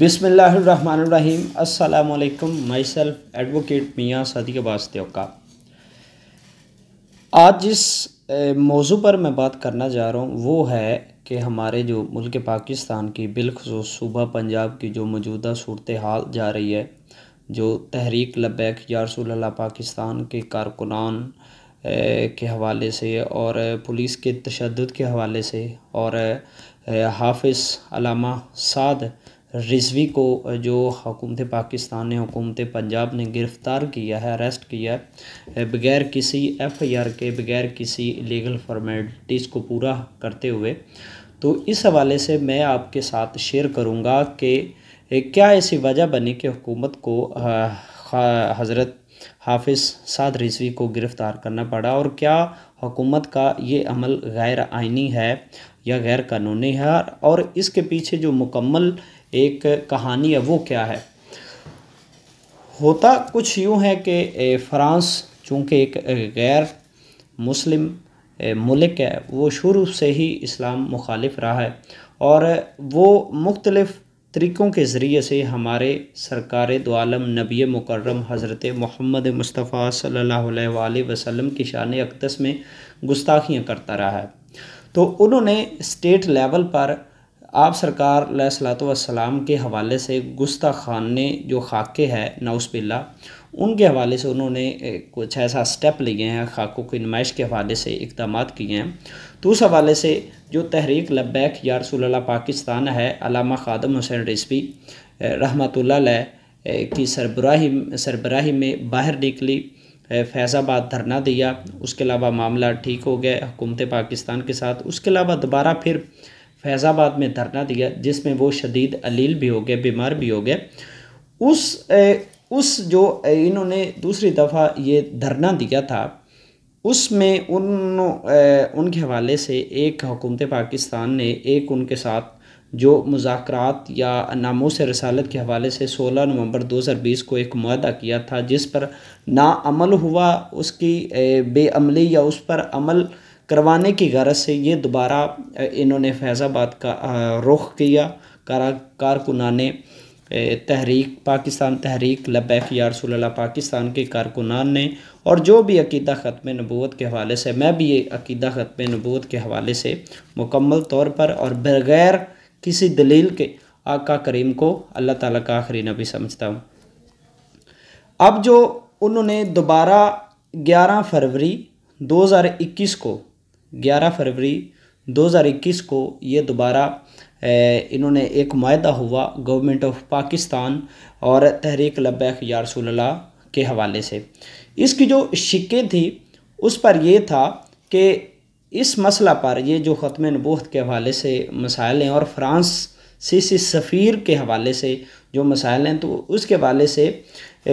बिसमीम अल्लाम my self advocate मियाँ सदी वास्ते का आज जिस मौजू पर मैं बात करना जा रहा हूँ वो है कि हमारे जो मुल्क पाकिस्तान की बिलखसूस सूबा पंजाब की जो मौजूदा सूरत हाल जा रही है जो तहरीक लबैक यारसूल्ला पाकिस्तान के कारकुनान के हवाले से और पुलिस के तशद के हवाले से और हाफिज़ अलामा साद रिजवी को जो हुकूमत पाकिस्तान ने हुकूमत पंजाब ने गिरफ़्तार किया है अरेस्ट किया है बगैर किसी एफ़ आई आर के बगैर किसी लीगल फॉर्मेलिटीज़ को पूरा करते हुए तो इस हवाले से मैं आपके साथ शेयर करूँगा कि क्या ऐसी वजह बनी कि हुकूमत को हज़रत हाफिज़ साद रिजवी को गिरफ़्तार करना पड़ा और क्या हुकूमत का ये अमल गैर आइनी है या गैर कानूनी है और इसके पीछे जो मुकम्मल एक कहानी है वो क्या है होता कुछ यूँ है कि फ़्रांस चूँकि एक गैर मुस्लिम मुल्क है वो शुरू से ही इस्लाम मुखालिफ रहा है और वो मुख्तलफ़ तरीक़ों के ज़रिए से हमारे सरकार दोआलम नबी मुकर्रम हज़रत मोहम्मद मुस्तफ़ा सल्ला वसम की शान अकदस में गुस्ताखियाँ करता रहा है तो उन्होंने स्टेट लेवल पर आप सरकार सलाम के हवाले से गुस्ता खान ने जो खाके है बिल्ला उनके हवाले से उन्होंने कुछ ऐसा स्टेप लिए हैं खाकों की नुमाइश के हवाले से इकदाम किए हैं तो उस हवाले से जो तहरीक लब्बैक या रसूल पाकिस्तान है अलामा खादम हुसैन रिस्वी रहमतुल्ला की सरबराही सरबराही में बाहर निकली फैज़ाबाद धरना दिया उसके अलावा मामला ठीक हो गया हुकूमत पाकिस्तान के साथ उसके अलावा दोबारा फिर फैज़ाबाद में धरना दिया जिसमें वो शदीद अलील भी हो गए बीमार भी हो गए उस उस जो इन्होंने दूसरी दफ़ा ये धरना दिया था उसमें उन उनके हवाले से एक हुकूमत पाकिस्तान ने एक उनके साथ जो मुजाकर या नामों से रसालत के हवाले से 16 नवंबर 2020 को एक माह किया था जिस पर अमल हुआ उसकी बेअमली या उस पर अमल करवाने की गरज से ये दोबारा इन्होंने फैज़ाबाद का रुख किया कारा कारकुना ने तहरीक पाकिस्तान तहरीक लबैक यारसोल्ला पाकिस्तान के कारकुनान ने और जो भी अकीदा ख़त्म नबूत के हवाले से मैं भी ये अकीदा ख़त्म नबूत के हवाले से मुकम्मल तौर पर और बग़ैर किसी दलील के आका करीम को अल्लाह ताला का आखिरी नबी समझता हूँ अब जो उन्होंने दोबारा 11 फरवरी 2021 को ग्यारह फरवरी 2021 को ये दोबारा इन्होंने एक माहा हुआ गवर्नमेंट ऑफ पाकिस्तान और तहरीक लब्बैक यारसोल्ला के हवाले से इसकी जो शिक्के थी उस पर यह था कि इस मसला पर ये जो ख़त्म नबूत के हवाले से मसाइल हैं और फ्रांस सी सी सफ़ीर के हवाले से जो मसाइल हैं तो उसके हवाले से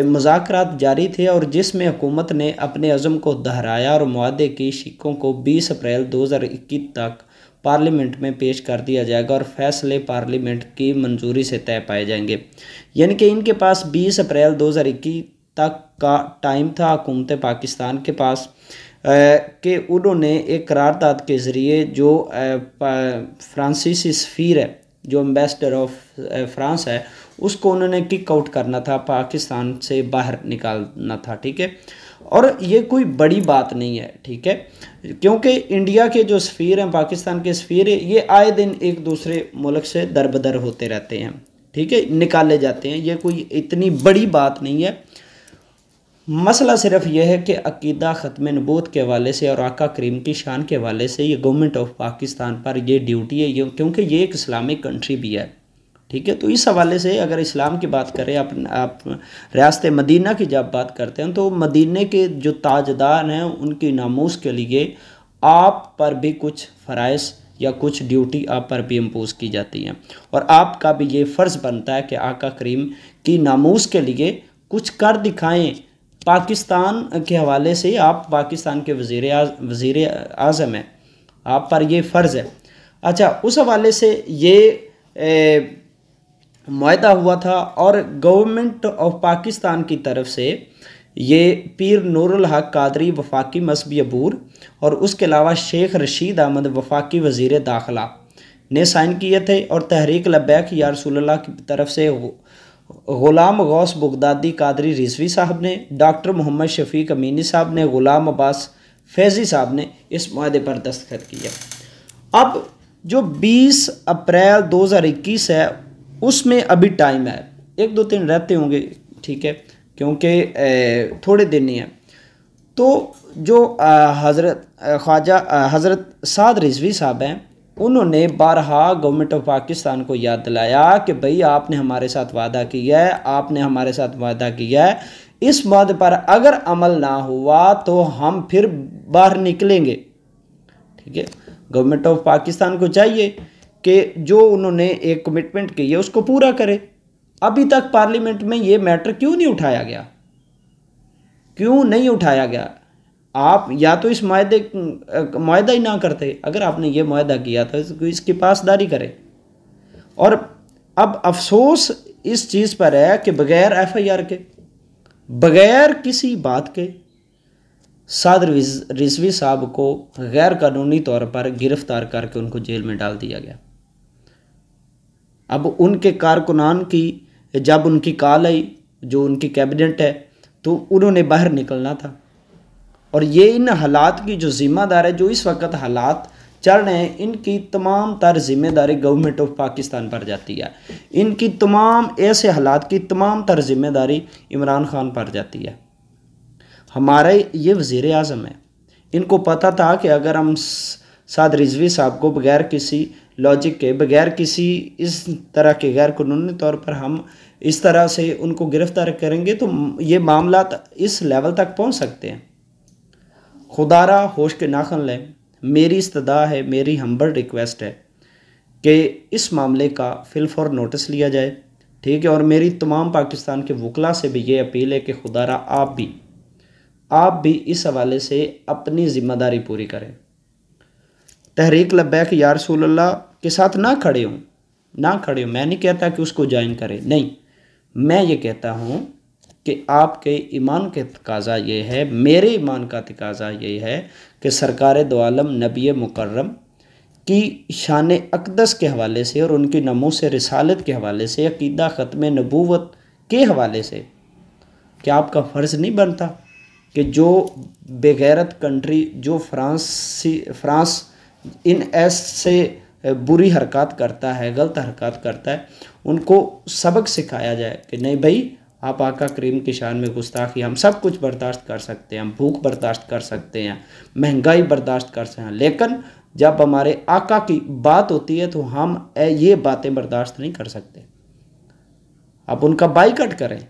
मजाकर जारी थे और जिसमें हुकूमत ने अपने अज़म को दोहराया और माहे की शिकों को 20 अप्रैल 2021 तक पार्लियामेंट में पेश कर दिया जाएगा और फैसले पार्लियामेंट की मंजूरी से तय पाए जाएंगे यानी कि इनके पास 20 अप्रैल 2021 तक का टाइम था हुकूमत पाकिस्तान के पास कि उन्होंने एक करारदाद के ज़रिए जो फ्रांसीसी सफ़ीर है जो एम्बेसडर ऑफ फ्रांस है उसको उन्होंने किक आउट करना था पाकिस्तान से बाहर निकालना था ठीक है और ये कोई बड़ी बात नहीं है ठीक है क्योंकि इंडिया के जो सफ़ीर हैं पाकिस्तान के सफ़ीर ये आए दिन एक दूसरे मुल्क से दरबदर होते रहते हैं ठीक है निकाले जाते हैं ये कोई इतनी बड़ी बात नहीं है मसला सिर्फ यह है कि अकीदा ख़त्म नबूत के हवाले से और आका करीम की शान के हवाले से ये गवर्नमेंट ऑफ पाकिस्तान पर यह ड्यूटी है क्योंकि ये एक इस्लामिक कंट्री भी है ठीक है तो इस हवाले से अगर इस्लाम की बात करें आप आप रियासत मदीना की जब बात करते हैं तो मदीने के जो ताजदार हैं उनकी नामोज़ के लिए आप पर भी कुछ फ़राइज़ या कुछ ड्यूटी आप पर भी इम्पोज़ की जाती हैं और आपका भी ये फ़र्ज़ बनता है कि आका करीम की नामोज़ के लिए कुछ कर दिखाएं पाकिस्तान के हवाले से आप पाकिस्तान के वज़ी वज़ी अजम हैं आप पर ये फ़र्ज़ है अच्छा उस हवाले से ये ए, माह हुआ था और गवर्नमेंट ऑफ पाकिस्तान की तरफ से ये पीर नूरुल हक कादरी वफाकी मसबी अबूर और उसके अलावा शेख रशीद अहमद वफाकी वजीर दाखला ने साइन किए थे और तहरीक लब्बैक यारसोल्ला की तरफ से गुलाम गौस बगदादी कादरी रिजवी साहब ने डॉक्टर मोहम्मद शफीक अमीनी साहब ने गुलाम अब्बास फैज़ी साहब ने इस माहे पर दस्तखत किया अब जो 20 अप्रैल 2021 है उसमें अभी टाइम है एक दो दिन रहते होंगे ठीक है क्योंकि थोड़े दिन ही है तो जो हज़रत ख्वाजा हज़रत साद रिजवी साहब हैं उन्होंने बारहा गवर्नमेंट ऑफ पाकिस्तान को याद दिलाया कि भई आपने हमारे साथ वादा किया है आपने हमारे साथ वादा किया है इस बात पर अगर अमल ना हुआ तो हम फिर बाहर निकलेंगे ठीक है गवर्नमेंट ऑफ पाकिस्तान को चाहिए कि जो उन्होंने एक कमिटमेंट की है उसको पूरा करे अभी तक पार्लियामेंट में ये मैटर क्यों नहीं उठाया गया क्यों नहीं उठाया गया आप या तो इस माहे माहा ही ना करते अगर आपने ये माहा किया था तो इसकी पासदारी करें और अब अफसोस इस चीज़ पर है कि बगैर एफआईआर के बगैर किसी बात के सादर रिजवी साहब को गैर कानूनी तौर पर गिरफ्तार करके उनको जेल में डाल दिया गया अब उनके कारकुनान की जब उनकी काल आई जो उनकी कैबिनेट है तो उन्होंने बाहर निकलना था और ये इन हालात की जो ज़िम्मेदार है जो इस वक्त हालात चल रहे हैं इनकी तमाम तर जिम्मेदारी गवर्नमेंट ऑफ पाकिस्तान पर जाती है इनकी तमाम ऐसे हालात की तमाम तर जिम्मेदारी इमरान खान पर जाती है हमारे ये वज़ी अजम है इनको पता था कि अगर हम साद रिजवी साहब को बगैर किसी लॉजिक के बगैर किसी इस तरह के गैर कानूनी तौर पर हम इस तरह से उनको गिरफ्तार करेंगे तो ये मामला इस लेवल तक पहुंच सकते हैं खुदारा होश के नाखन लें मेरी इस्तदा है मेरी हम्बल रिक्वेस्ट है कि इस मामले का फिलफॉर नोटिस लिया जाए ठीक है और मेरी तमाम पाकिस्तान के वकला से भी ये अपील है कि खुदारा आप भी आप भी इस हवाले से अपनी ज़िम्मेदारी पूरी करें तहरीक लब्बैक या रसूल्ला के साथ ना खड़े हों ना खड़े हों मैं नहीं कहता कि उसको ज्वाइन करें नहीं मैं ये कहता हूँ कि आपके ईमान के तकाजा ये है मेरे ईमान का तकाजा ये है कि सरकार दो आलम नबी मुकर्रम की शान अकदस के हवाले से और उनकी नमो से रसालत के हवाले से अकीदा ख़त्म नबूवत के हवाले से क्या आपका फ़र्ज़ नहीं बनता कि जो बेगैरत कंट्री जो फ्रांस फ्रांस इन एस से बुरी हरकत करता है गलत हरकत करता है उनको सबक सिखाया जाए कि नहीं भाई आप आका करीम की शान में गुस्ताखी हम सब कुछ बर्दाश्त कर सकते हैं हम भूख बर्दाश्त कर सकते हैं महंगाई बर्दाश्त कर सकते हैं लेकिन जब हमारे आका की बात होती है तो हम ये बातें बर्दाश्त नहीं कर सकते आप उनका बाईकट करें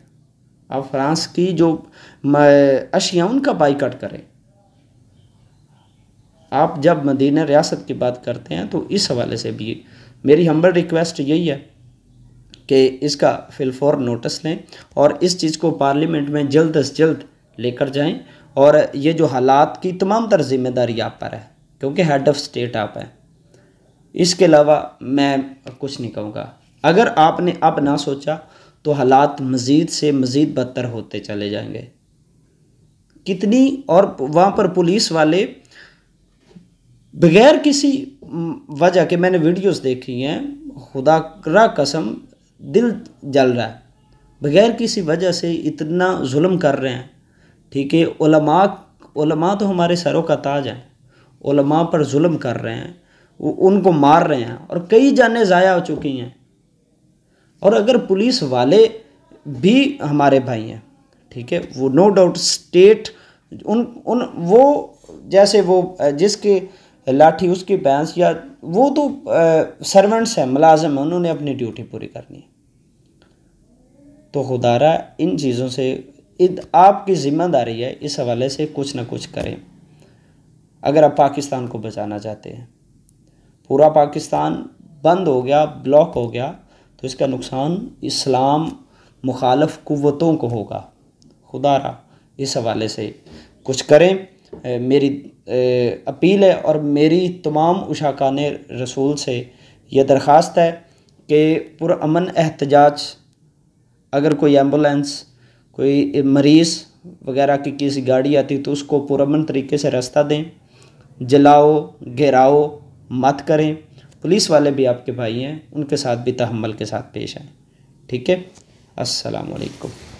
आप फ्रांस की जो अशिया उनका बाईकट करें आप जब मदीना रियासत की बात करते हैं तो इस हवाले से भी मेरी हम्बल रिक्वेस्ट यही है कि इसका फिलफौर नोटिस लें और इस चीज़ को पार्लियामेंट में जल्द अज जल्द लेकर जाएं और ये जो हालात की तमाम तर जिम्मेदारी आप पर है क्योंकि हेड ऑफ़ स्टेट आप हैं इसके अलावा मैं कुछ नहीं कहूँगा अगर आपने अब ना सोचा तो हालात मज़ीद से मज़ीद बदतर होते चले जाएंगे कितनी और वहाँ पर पुलिस वाले बगैर किसी वजह के मैंने वीडियोस देखी हैं खुदा करा कसम दिल जल रहा है बगैर किसी वजह से इतना जुल्म कर रहे हैं ठीक है ओलमा तो हमारे सरों का ताज है ओलमा पर जुल्म कर रहे हैं वो उनको मार रहे हैं और कई जानें ज़ाया हो चुकी हैं और अगर पुलिस वाले भी हमारे भाई हैं ठीक है वो नो डाउट स्टेट उन उन वो जैसे वो जिसके लाठी उसकी भैंस या वो तो सर्वेंट्स हैं मुलाजम हैं उन्होंने अपनी ड्यूटी पूरी करनी है तो खुदारा इन चीज़ों से आपकी ज़िम्मेदारी है इस हवाले से कुछ ना कुछ करें अगर आप पाकिस्तान को बचाना चाहते हैं पूरा पाकिस्तान बंद हो गया ब्लॉक हो गया तो इसका नुकसान इस्लाम मुखालफ कुतों को होगा खुदारा इस हवाले से कुछ करें मेरी अपील है और मेरी तमाम उशाकान रसूल से यह दरख्वास्त है कि पुरान एहतजाज अगर कोई एम्बुलेंस कोई मरीज़ वगैरह की किसी गाड़ी आती तो उसको पुरमन तरीके से रास्ता दें जलाओ घेराओ मत करें पुलिस वाले भी आपके भाई हैं उनके साथ भी तहमल के साथ पेश आए ठीक है असलकम